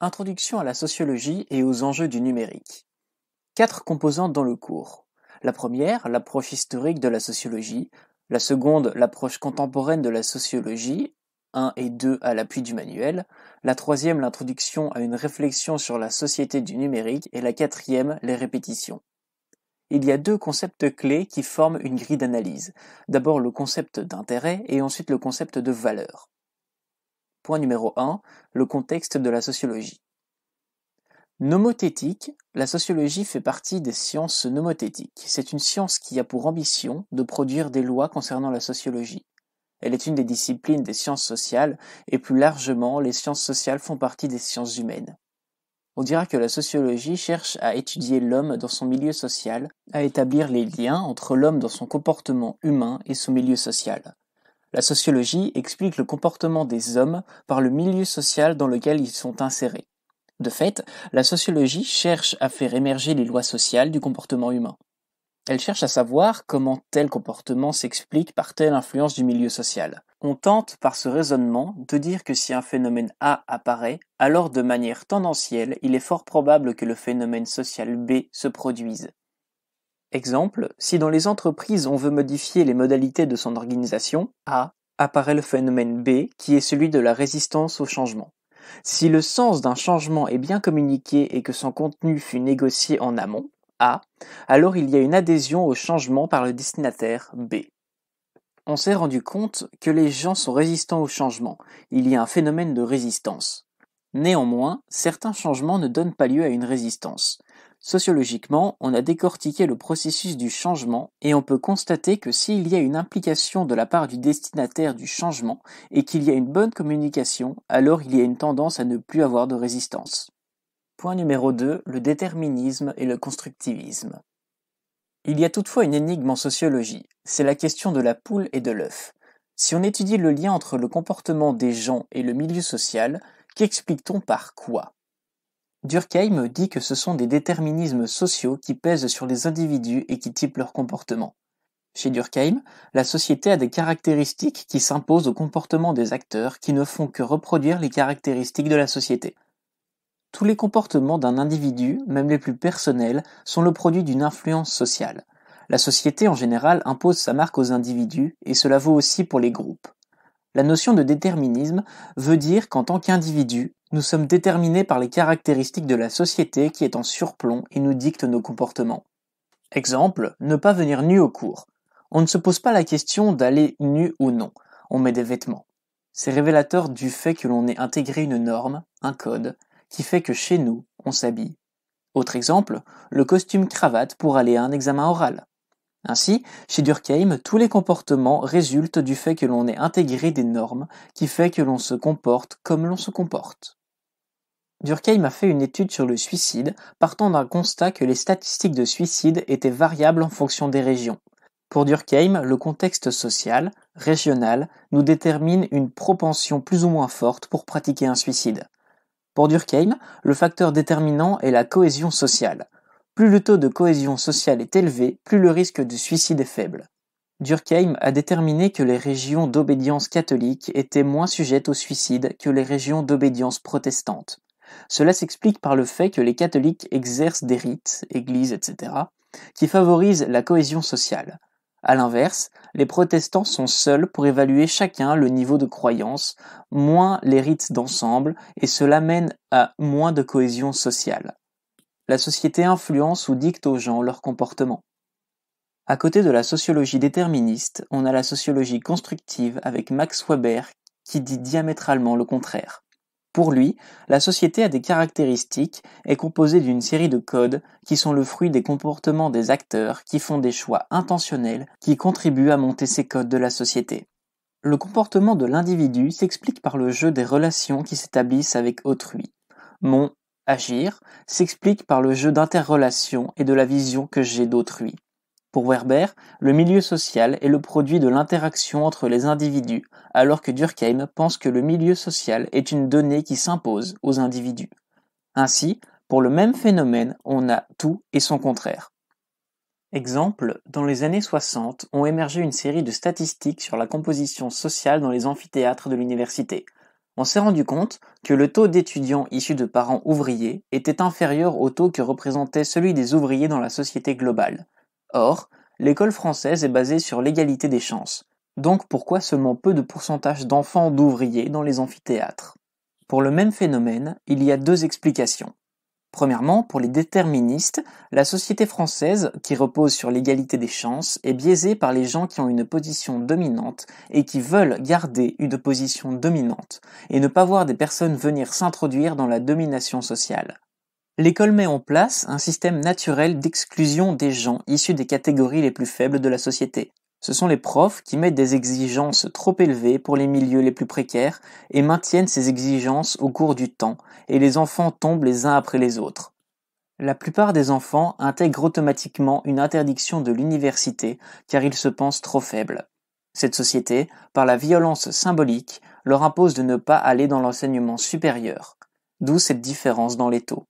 Introduction à la sociologie et aux enjeux du numérique. Quatre composantes dans le cours. La première, l'approche historique de la sociologie. La seconde, l'approche contemporaine de la sociologie 1 et 2 à l'appui du manuel, la troisième l'introduction à une réflexion sur la société du numérique et la quatrième les répétitions. Il y a deux concepts clés qui forment une grille d'analyse, d'abord le concept d'intérêt et ensuite le concept de valeur. Point numéro 1, le contexte de la sociologie. Nomothétique, la sociologie fait partie des sciences nomothétiques. C'est une science qui a pour ambition de produire des lois concernant la sociologie. Elle est une des disciplines des sciences sociales, et plus largement, les sciences sociales font partie des sciences humaines. On dira que la sociologie cherche à étudier l'homme dans son milieu social, à établir les liens entre l'homme dans son comportement humain et son milieu social. La sociologie explique le comportement des hommes par le milieu social dans lequel ils sont insérés. De fait, la sociologie cherche à faire émerger les lois sociales du comportement humain. Elle cherche à savoir comment tel comportement s'explique par telle influence du milieu social. On tente par ce raisonnement de dire que si un phénomène A apparaît, alors de manière tendancielle, il est fort probable que le phénomène social B se produise. Exemple, si dans les entreprises on veut modifier les modalités de son organisation, A, apparaît le phénomène B qui est celui de la résistance au changement. Si le sens d'un changement est bien communiqué et que son contenu fut négocié en amont, A, alors il y a une adhésion au changement par le destinataire B. On s'est rendu compte que les gens sont résistants au changement, il y a un phénomène de résistance. Néanmoins, certains changements ne donnent pas lieu à une résistance. Sociologiquement, on a décortiqué le processus du changement et on peut constater que s'il y a une implication de la part du destinataire du changement et qu'il y a une bonne communication, alors il y a une tendance à ne plus avoir de résistance. Point numéro 2, le déterminisme et le constructivisme. Il y a toutefois une énigme en sociologie, c'est la question de la poule et de l'œuf. Si on étudie le lien entre le comportement des gens et le milieu social, qu'explique-t-on par quoi Durkheim dit que ce sont des déterminismes sociaux qui pèsent sur les individus et qui typent leur comportement. Chez Durkheim, la société a des caractéristiques qui s'imposent au comportement des acteurs qui ne font que reproduire les caractéristiques de la société. Tous les comportements d'un individu, même les plus personnels, sont le produit d'une influence sociale. La société en général impose sa marque aux individus et cela vaut aussi pour les groupes. La notion de déterminisme veut dire qu'en tant qu'individu, nous sommes déterminés par les caractéristiques de la société qui est en surplomb et nous dicte nos comportements. Exemple, ne pas venir nu au cours. On ne se pose pas la question d'aller nu ou non, on met des vêtements. C'est révélateur du fait que l'on ait intégré une norme, un code, qui fait que chez nous, on s'habille. Autre exemple, le costume cravate pour aller à un examen oral. Ainsi, chez Durkheim, tous les comportements résultent du fait que l'on ait intégré des normes qui fait que l'on se comporte comme l'on se comporte. Durkheim a fait une étude sur le suicide, partant d'un constat que les statistiques de suicide étaient variables en fonction des régions. Pour Durkheim, le contexte social, régional, nous détermine une propension plus ou moins forte pour pratiquer un suicide. Pour Durkheim, le facteur déterminant est la cohésion sociale. Plus le taux de cohésion sociale est élevé, plus le risque de suicide est faible. Durkheim a déterminé que les régions d'obédience catholique étaient moins sujettes au suicide que les régions d'obédience protestante. Cela s'explique par le fait que les catholiques exercent des rites, églises, etc., qui favorisent la cohésion sociale. A l'inverse, les protestants sont seuls pour évaluer chacun le niveau de croyance, moins les rites d'ensemble, et cela mène à moins de cohésion sociale. La société influence ou dicte aux gens leur comportement. À côté de la sociologie déterministe, on a la sociologie constructive avec Max Weber qui dit diamétralement le contraire. Pour lui, la société a des caractéristiques, est composée d'une série de codes qui sont le fruit des comportements des acteurs qui font des choix intentionnels qui contribuent à monter ces codes de la société. Le comportement de l'individu s'explique par le jeu des relations qui s'établissent avec autrui. Mon agir s'explique par le jeu d'interrelations et de la vision que j'ai d'autrui. Pour Werber, le milieu social est le produit de l'interaction entre les individus, alors que Durkheim pense que le milieu social est une donnée qui s'impose aux individus. Ainsi, pour le même phénomène, on a tout et son contraire. Exemple, dans les années 60 ont émergé une série de statistiques sur la composition sociale dans les amphithéâtres de l'université. On s'est rendu compte que le taux d'étudiants issus de parents ouvriers était inférieur au taux que représentait celui des ouvriers dans la société globale. Or, l'école française est basée sur l'égalité des chances, donc pourquoi seulement peu de pourcentage d'enfants d'ouvriers dans les amphithéâtres Pour le même phénomène, il y a deux explications. Premièrement, pour les déterministes, la société française, qui repose sur l'égalité des chances, est biaisée par les gens qui ont une position dominante et qui veulent garder une position dominante, et ne pas voir des personnes venir s'introduire dans la domination sociale. L'école met en place un système naturel d'exclusion des gens issus des catégories les plus faibles de la société. Ce sont les profs qui mettent des exigences trop élevées pour les milieux les plus précaires et maintiennent ces exigences au cours du temps, et les enfants tombent les uns après les autres. La plupart des enfants intègrent automatiquement une interdiction de l'université car ils se pensent trop faibles. Cette société, par la violence symbolique, leur impose de ne pas aller dans l'enseignement supérieur, d'où cette différence dans les taux.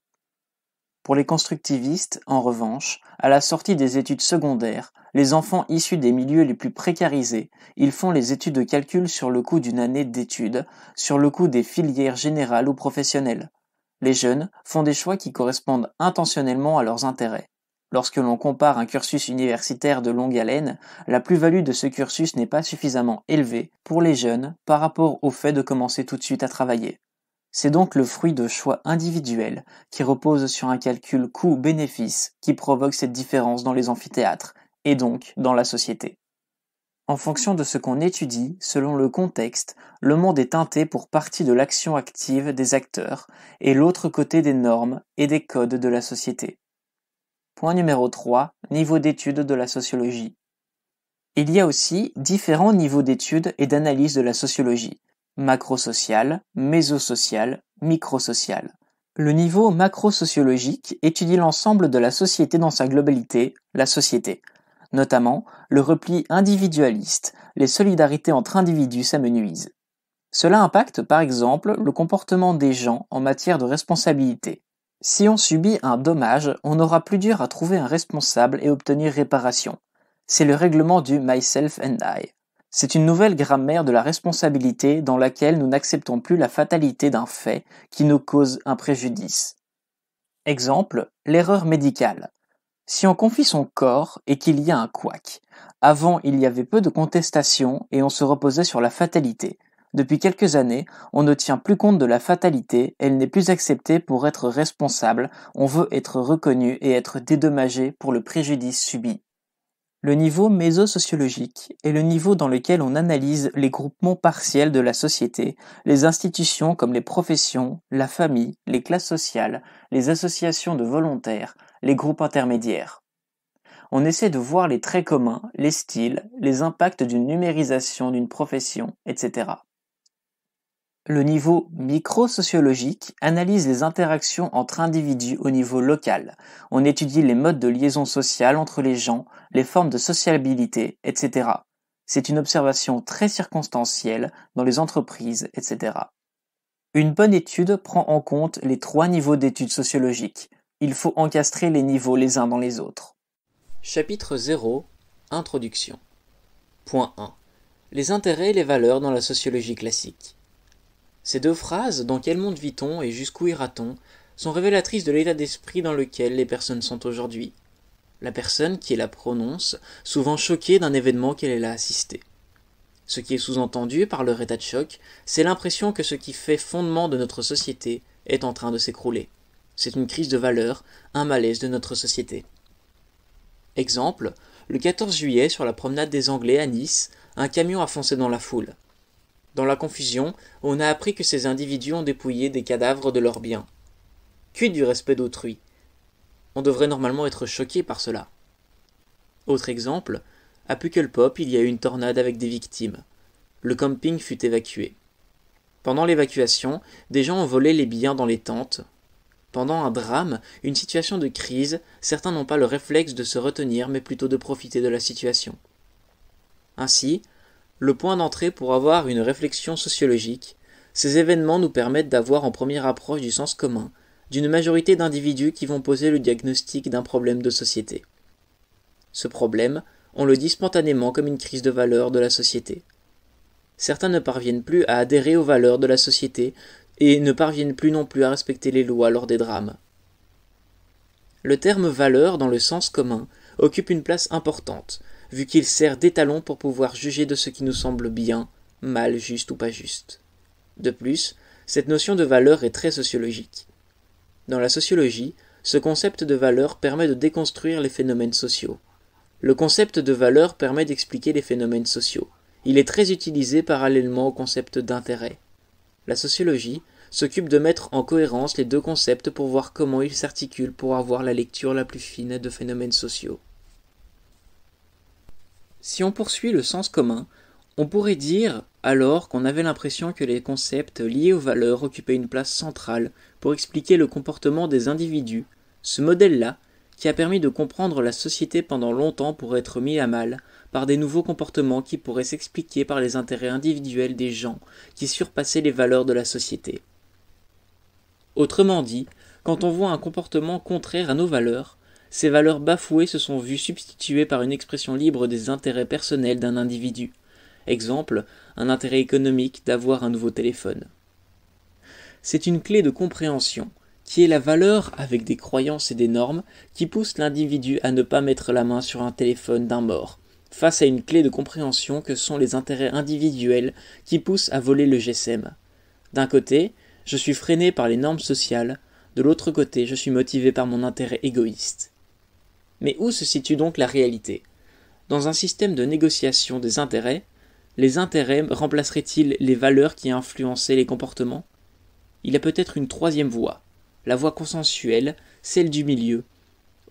Pour les constructivistes, en revanche, à la sortie des études secondaires, les enfants issus des milieux les plus précarisés, ils font les études de calcul sur le coût d'une année d'études, sur le coût des filières générales ou professionnelles. Les jeunes font des choix qui correspondent intentionnellement à leurs intérêts. Lorsque l'on compare un cursus universitaire de longue haleine, la plus-value de ce cursus n'est pas suffisamment élevée pour les jeunes par rapport au fait de commencer tout de suite à travailler. C'est donc le fruit de choix individuels qui reposent sur un calcul coût-bénéfice qui provoque cette différence dans les amphithéâtres et donc dans la société. En fonction de ce qu'on étudie, selon le contexte, le monde est teinté pour partie de l'action active des acteurs et l'autre côté des normes et des codes de la société. Point numéro 3. Niveau d'étude de la sociologie. Il y a aussi différents niveaux d'étude et d'analyse de la sociologie, macrosocial, mésosocial, microsocial. Le niveau macrosociologique étudie l'ensemble de la société dans sa globalité, la société, notamment le repli individualiste, les solidarités entre individus s'amenuisent. Cela impacte par exemple le comportement des gens en matière de responsabilité. Si on subit un dommage, on aura plus dur à trouver un responsable et obtenir réparation. C'est le règlement du myself and I. C'est une nouvelle grammaire de la responsabilité dans laquelle nous n'acceptons plus la fatalité d'un fait qui nous cause un préjudice. Exemple, l'erreur médicale. Si on confie son corps et qu'il y a un couac, avant il y avait peu de contestation et on se reposait sur la fatalité. Depuis quelques années, on ne tient plus compte de la fatalité, elle n'est plus acceptée pour être responsable, on veut être reconnu et être dédommagé pour le préjudice subi le niveau méso-sociologique est le niveau dans lequel on analyse les groupements partiels de la société, les institutions comme les professions, la famille, les classes sociales, les associations de volontaires, les groupes intermédiaires. On essaie de voir les traits communs, les styles, les impacts d'une numérisation d'une profession, etc. Le niveau micro-sociologique analyse les interactions entre individus au niveau local. On étudie les modes de liaison sociale entre les gens, les formes de sociabilité, etc. C'est une observation très circonstancielle dans les entreprises, etc. Une bonne étude prend en compte les trois niveaux d'études sociologiques. Il faut encastrer les niveaux les uns dans les autres. Chapitre 0 Introduction Point 1 Les intérêts et les valeurs dans la sociologie classique ces deux phrases, dans quel monde vit-on et jusqu'où ira-t-on, sont révélatrices de l'état d'esprit dans lequel les personnes sont aujourd'hui. La personne qui la prononce, souvent choquée d'un événement qu'elle a assisté. Ce qui est sous-entendu par leur état de choc, c'est l'impression que ce qui fait fondement de notre société est en train de s'écrouler. C'est une crise de valeur, un malaise de notre société. Exemple, le 14 juillet, sur la promenade des Anglais à Nice, un camion a foncé dans la foule. Dans la confusion, on a appris que ces individus ont dépouillé des cadavres de leurs biens. Cuit du respect d'autrui On devrait normalement être choqué par cela. Autre exemple, à Pukelpop, il y a eu une tornade avec des victimes. Le camping fut évacué. Pendant l'évacuation, des gens ont volé les biens dans les tentes. Pendant un drame, une situation de crise, certains n'ont pas le réflexe de se retenir mais plutôt de profiter de la situation. Ainsi, le point d'entrée pour avoir une réflexion sociologique, ces événements nous permettent d'avoir en première approche du sens commun, d'une majorité d'individus qui vont poser le diagnostic d'un problème de société. Ce problème, on le dit spontanément comme une crise de valeur de la société. Certains ne parviennent plus à adhérer aux valeurs de la société et ne parviennent plus non plus à respecter les lois lors des drames. Le terme valeur dans le sens commun occupe une place importante, vu qu'il sert d'étalon pour pouvoir juger de ce qui nous semble bien, mal, juste ou pas juste. De plus, cette notion de valeur est très sociologique. Dans la sociologie, ce concept de valeur permet de déconstruire les phénomènes sociaux. Le concept de valeur permet d'expliquer les phénomènes sociaux. Il est très utilisé parallèlement au concept d'intérêt. La sociologie s'occupe de mettre en cohérence les deux concepts pour voir comment ils s'articulent pour avoir la lecture la plus fine de phénomènes sociaux. Si on poursuit le sens commun, on pourrait dire alors qu'on avait l'impression que les concepts liés aux valeurs occupaient une place centrale pour expliquer le comportement des individus, ce modèle-là, qui a permis de comprendre la société pendant longtemps pour être mis à mal par des nouveaux comportements qui pourraient s'expliquer par les intérêts individuels des gens qui surpassaient les valeurs de la société. Autrement dit, quand on voit un comportement contraire à nos valeurs, ces valeurs bafouées se sont vues substituées par une expression libre des intérêts personnels d'un individu. Exemple, un intérêt économique d'avoir un nouveau téléphone. C'est une clé de compréhension, qui est la valeur, avec des croyances et des normes, qui pousse l'individu à ne pas mettre la main sur un téléphone d'un mort, face à une clé de compréhension que sont les intérêts individuels qui poussent à voler le GSM. D'un côté, je suis freiné par les normes sociales, de l'autre côté, je suis motivé par mon intérêt égoïste. Mais où se situe donc la réalité Dans un système de négociation des intérêts, les intérêts remplaceraient-ils les valeurs qui influençaient les comportements Il y a peut-être une troisième voie, la voie consensuelle, celle du milieu.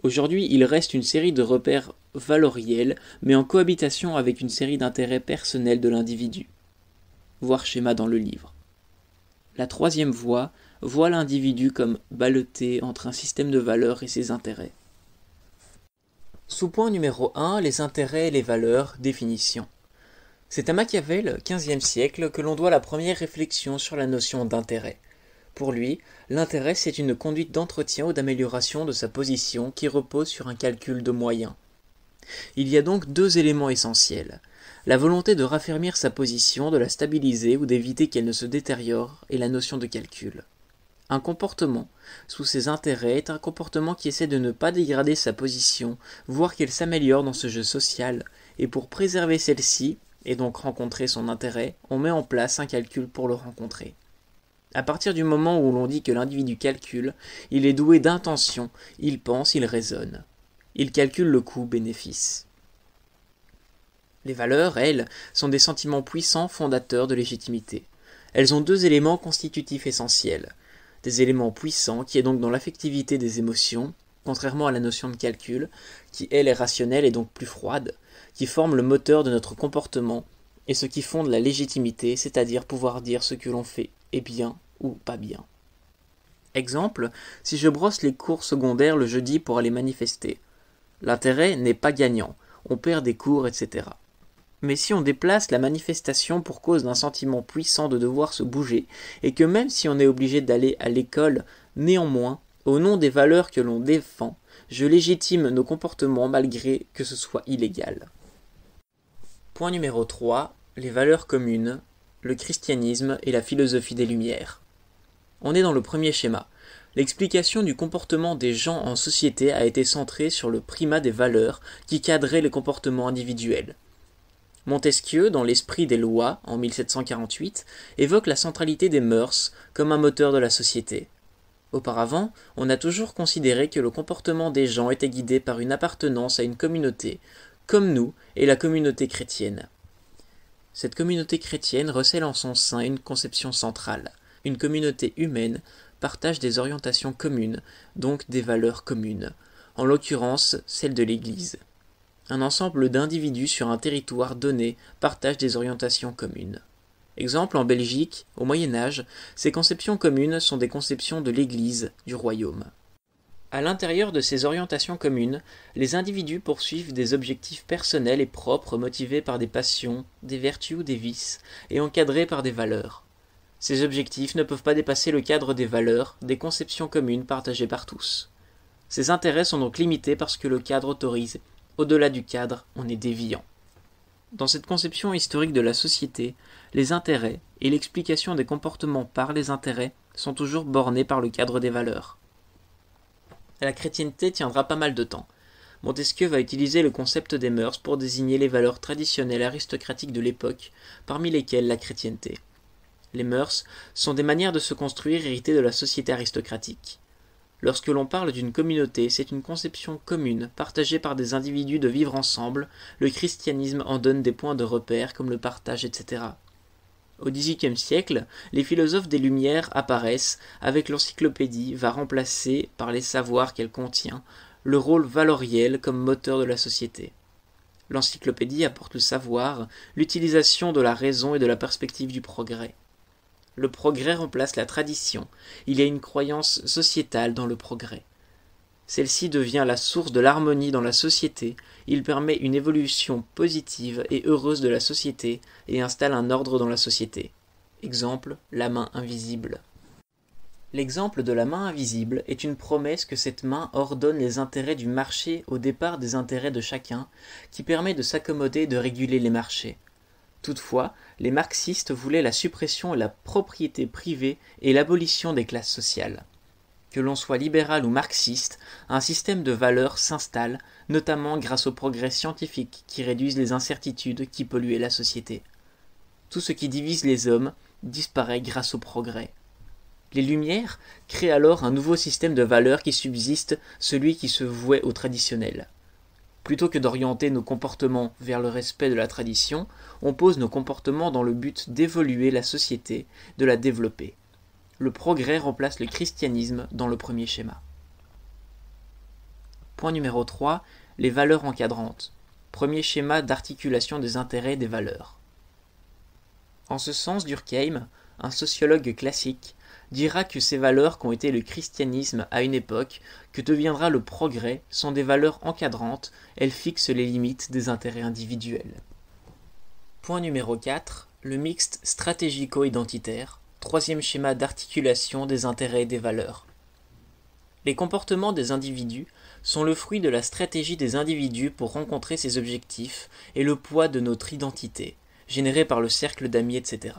Aujourd'hui, il reste une série de repères valoriels, mais en cohabitation avec une série d'intérêts personnels de l'individu. Voir schéma dans le livre. La troisième voie voit l'individu comme balloté entre un système de valeurs et ses intérêts. Sous-point numéro 1, les intérêts et les valeurs, définition. C'est à Machiavel, XVe siècle, que l'on doit la première réflexion sur la notion d'intérêt. Pour lui, l'intérêt c'est une conduite d'entretien ou d'amélioration de sa position qui repose sur un calcul de moyens. Il y a donc deux éléments essentiels la volonté de raffermir sa position, de la stabiliser ou d'éviter qu'elle ne se détériore, et la notion de calcul un comportement sous ses intérêts est un comportement qui essaie de ne pas dégrader sa position, voire qu'elle s'améliore dans ce jeu social, et pour préserver celle-ci, et donc rencontrer son intérêt, on met en place un calcul pour le rencontrer. À partir du moment où l'on dit que l'individu calcule, il est doué d'intention, il pense, il raisonne. Il calcule le coût-bénéfice. Les valeurs, elles, sont des sentiments puissants fondateurs de légitimité. Elles ont deux éléments constitutifs essentiels des éléments puissants, qui est donc dans l'affectivité des émotions, contrairement à la notion de calcul, qui elle est rationnelle et donc plus froide, qui forme le moteur de notre comportement et ce qui fonde la légitimité, c'est-à-dire pouvoir dire ce que l'on fait est bien ou pas bien. Exemple, si je brosse les cours secondaires le jeudi pour aller manifester. L'intérêt n'est pas gagnant, on perd des cours, etc. Mais si on déplace la manifestation pour cause d'un sentiment puissant de devoir se bouger, et que même si on est obligé d'aller à l'école, néanmoins, au nom des valeurs que l'on défend, je légitime nos comportements malgré que ce soit illégal. Point numéro 3. Les valeurs communes, le christianisme et la philosophie des Lumières. On est dans le premier schéma. L'explication du comportement des gens en société a été centrée sur le primat des valeurs qui cadraient les comportements individuels. Montesquieu, dans l'esprit des lois, en 1748, évoque la centralité des mœurs comme un moteur de la société. Auparavant, on a toujours considéré que le comportement des gens était guidé par une appartenance à une communauté, comme nous et la communauté chrétienne. Cette communauté chrétienne recèle en son sein une conception centrale. Une communauté humaine partage des orientations communes, donc des valeurs communes, en l'occurrence celle de l'Église un ensemble d'individus sur un territoire donné partagent des orientations communes. Exemple en Belgique, au Moyen Âge, ces conceptions communes sont des conceptions de l'Église, du royaume. À l'intérieur de ces orientations communes, les individus poursuivent des objectifs personnels et propres motivés par des passions, des vertus ou des vices, et encadrés par des valeurs. Ces objectifs ne peuvent pas dépasser le cadre des valeurs, des conceptions communes partagées par tous. Ces intérêts sont donc limités parce que le cadre autorise au-delà du cadre, on est déviant. Dans cette conception historique de la société, les intérêts et l'explication des comportements par les intérêts sont toujours bornés par le cadre des valeurs. La chrétienté tiendra pas mal de temps. Montesquieu va utiliser le concept des mœurs pour désigner les valeurs traditionnelles aristocratiques de l'époque, parmi lesquelles la chrétienté. Les mœurs sont des manières de se construire héritées de la société aristocratique. Lorsque l'on parle d'une communauté, c'est une conception commune, partagée par des individus de vivre ensemble, le christianisme en donne des points de repère comme le partage, etc. Au XVIIIe siècle, les philosophes des Lumières apparaissent avec l'encyclopédie va remplacer, par les savoirs qu'elle contient, le rôle valoriel comme moteur de la société. L'encyclopédie apporte le savoir, l'utilisation de la raison et de la perspective du progrès le progrès remplace la tradition, il y a une croyance sociétale dans le progrès. Celle-ci devient la source de l'harmonie dans la société, il permet une évolution positive et heureuse de la société et installe un ordre dans la société. Exemple, la main invisible. L'exemple de la main invisible est une promesse que cette main ordonne les intérêts du marché au départ des intérêts de chacun, qui permet de s'accommoder et de réguler les marchés. Toutefois, les marxistes voulaient la suppression de la propriété privée et l'abolition des classes sociales. Que l'on soit libéral ou marxiste, un système de valeurs s'installe, notamment grâce aux progrès scientifiques qui réduisent les incertitudes qui polluaient la société. Tout ce qui divise les hommes disparaît grâce au progrès. Les Lumières créent alors un nouveau système de valeurs qui subsiste, celui qui se vouait au traditionnel. Plutôt que d'orienter nos comportements vers le respect de la tradition, on pose nos comportements dans le but d'évoluer la société, de la développer. Le progrès remplace le christianisme dans le premier schéma. Point numéro 3. Les valeurs encadrantes. Premier schéma d'articulation des intérêts des valeurs. En ce sens, Durkheim, un sociologue classique, dira que ces valeurs qu'ont été le christianisme à une époque, que deviendra le progrès, sont des valeurs encadrantes, elles fixent les limites des intérêts individuels. Point numéro 4. Le mixte stratégico-identitaire, troisième schéma d'articulation des intérêts et des valeurs. Les comportements des individus sont le fruit de la stratégie des individus pour rencontrer ses objectifs et le poids de notre identité, généré par le cercle d'amis, etc.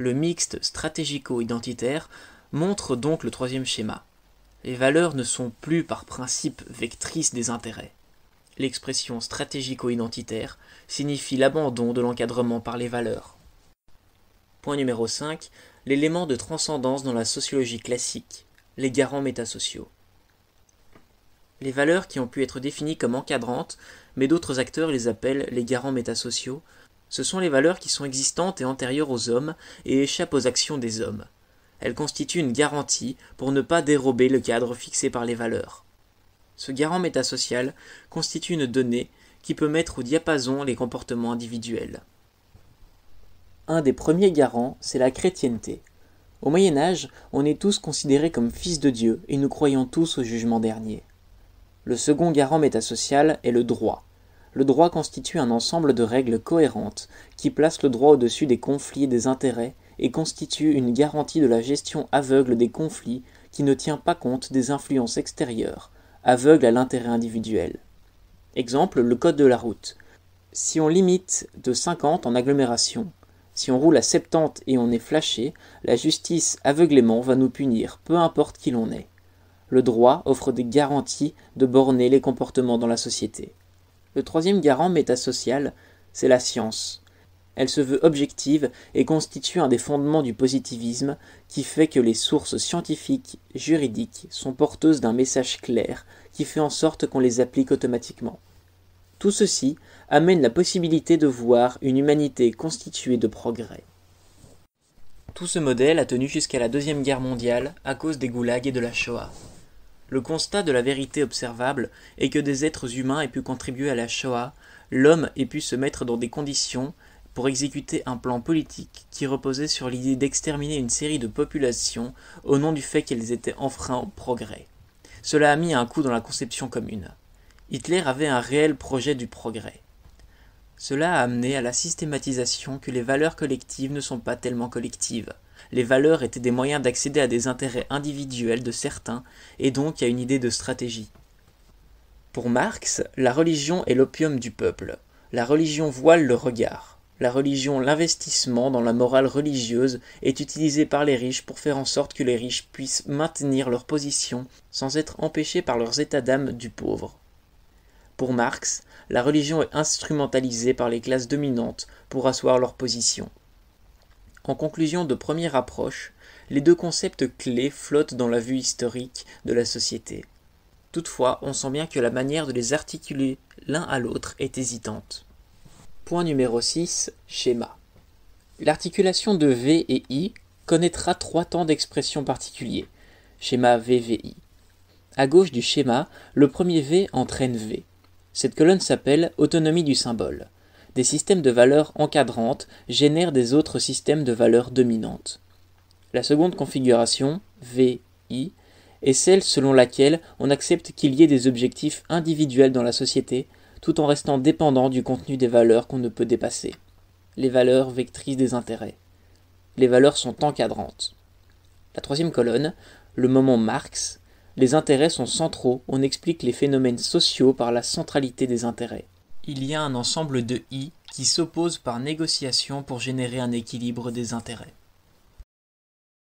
Le mixte stratégico-identitaire montre donc le troisième schéma. Les valeurs ne sont plus par principe vectrices des intérêts. L'expression stratégico-identitaire signifie l'abandon de l'encadrement par les valeurs. Point numéro 5. L'élément de transcendance dans la sociologie classique, les garants métasociaux. Les valeurs qui ont pu être définies comme encadrantes, mais d'autres acteurs les appellent les garants métasociaux, ce sont les valeurs qui sont existantes et antérieures aux hommes et échappent aux actions des hommes. Elles constituent une garantie pour ne pas dérober le cadre fixé par les valeurs. Ce garant métasocial constitue une donnée qui peut mettre au diapason les comportements individuels. Un des premiers garants, c'est la chrétienté. Au Moyen Âge, on est tous considérés comme fils de Dieu et nous croyons tous au jugement dernier. Le second garant métasocial est le droit le droit constitue un ensemble de règles cohérentes qui placent le droit au-dessus des conflits et des intérêts et constitue une garantie de la gestion aveugle des conflits qui ne tient pas compte des influences extérieures, aveugle à l'intérêt individuel. Exemple, le code de la route. Si on limite de 50 en agglomération, si on roule à 70 et on est flashé, la justice aveuglément va nous punir, peu importe qui l'on est. Le droit offre des garanties de borner les comportements dans la société. Le troisième garant métasocial, c'est la science. Elle se veut objective et constitue un des fondements du positivisme qui fait que les sources scientifiques, juridiques, sont porteuses d'un message clair qui fait en sorte qu'on les applique automatiquement. Tout ceci amène la possibilité de voir une humanité constituée de progrès. Tout ce modèle a tenu jusqu'à la Deuxième Guerre mondiale à cause des goulags et de la Shoah. Le constat de la vérité observable est que des êtres humains aient pu contribuer à la Shoah, l'homme ait pu se mettre dans des conditions pour exécuter un plan politique qui reposait sur l'idée d'exterminer une série de populations au nom du fait qu'elles étaient enfreintes au progrès. Cela a mis un coup dans la conception commune. Hitler avait un réel projet du progrès. Cela a amené à la systématisation que les valeurs collectives ne sont pas tellement collectives les valeurs étaient des moyens d'accéder à des intérêts individuels de certains et donc à une idée de stratégie. Pour Marx, la religion est l'opium du peuple. La religion voile le regard. La religion, l'investissement dans la morale religieuse est utilisé par les riches pour faire en sorte que les riches puissent maintenir leur position sans être empêchés par leurs états d'âme du pauvre. Pour Marx, la religion est instrumentalisée par les classes dominantes pour asseoir leur position. En conclusion de première approche, les deux concepts clés flottent dans la vue historique de la société. Toutefois, on sent bien que la manière de les articuler l'un à l'autre est hésitante. Point numéro 6, schéma. L'articulation de V et I connaîtra trois temps d'expression particuliers. Schéma VVI. À gauche du schéma, le premier V entraîne V. Cette colonne s'appelle autonomie du symbole des systèmes de valeurs encadrantes génèrent des autres systèmes de valeurs dominantes. La seconde configuration, VI, est celle selon laquelle on accepte qu'il y ait des objectifs individuels dans la société, tout en restant dépendant du contenu des valeurs qu'on ne peut dépasser. Les valeurs vectrices des intérêts. Les valeurs sont encadrantes. La troisième colonne, le moment Marx, les intérêts sont centraux, on explique les phénomènes sociaux par la centralité des intérêts il y a un ensemble de i qui s'opposent par négociation pour générer un équilibre des intérêts.